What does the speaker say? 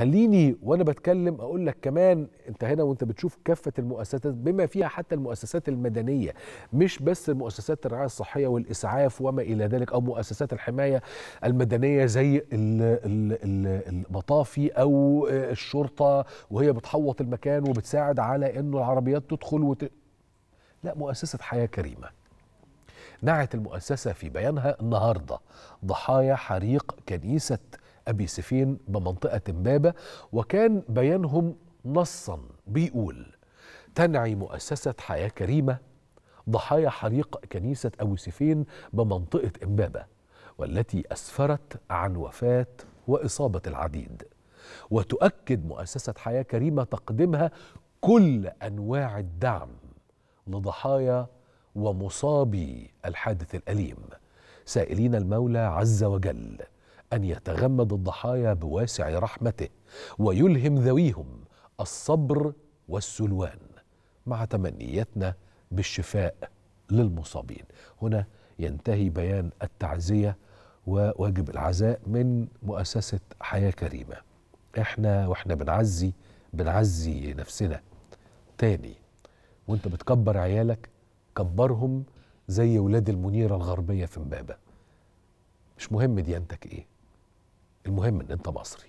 خليني وانا بتكلم اقول لك كمان انت هنا وانت بتشوف كافه المؤسسات بما فيها حتى المؤسسات المدنيه مش بس مؤسسات الرعايه الصحيه والاسعاف وما الى ذلك او مؤسسات الحمايه المدنيه زي المطافي او الشرطه وهي بتحوط المكان وبتساعد على انه العربيات تدخل وت... لا مؤسسه حياه كريمه نعت المؤسسة في بيانها النهاردة ضحايا حريق كنيسة أبي سفين بمنطقة إمبابة وكان بيانهم نصا بيقول تنعي مؤسسة حياة كريمة ضحايا حريق كنيسة أبو سفين بمنطقة إمبابة والتي أسفرت عن وفاة وإصابة العديد وتؤكد مؤسسة حياة كريمة تقديمها كل أنواع الدعم لضحايا ومصابي الحادث الأليم سائلين المولى عز وجل ان يتغمد الضحايا بواسع رحمته ويلهم ذويهم الصبر والسلوان مع تمنياتنا بالشفاء للمصابين هنا ينتهي بيان التعزيه وواجب العزاء من مؤسسه حياه كريمه احنا واحنا بنعزي بنعزي نفسنا تاني وانت بتكبر عيالك كبرهم زي ولاد المنيره الغربيه في امبابه مش مهم ديانتك ايه المهم ان انت مصري